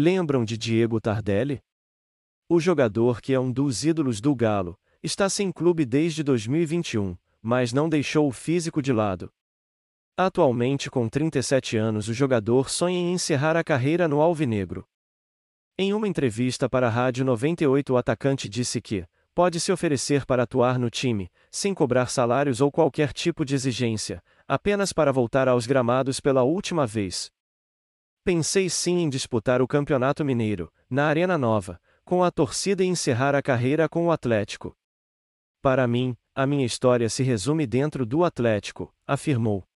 Lembram de Diego Tardelli? O jogador que é um dos ídolos do Galo, está sem clube desde 2021, mas não deixou o físico de lado. Atualmente, com 37 anos, o jogador sonha em encerrar a carreira no Alvinegro. Em uma entrevista para a Rádio 98, o atacante disse que pode se oferecer para atuar no time, sem cobrar salários ou qualquer tipo de exigência, apenas para voltar aos gramados pela última vez. Pensei sim em disputar o Campeonato Mineiro, na Arena Nova, com a torcida e encerrar a carreira com o Atlético. Para mim, a minha história se resume dentro do Atlético, afirmou.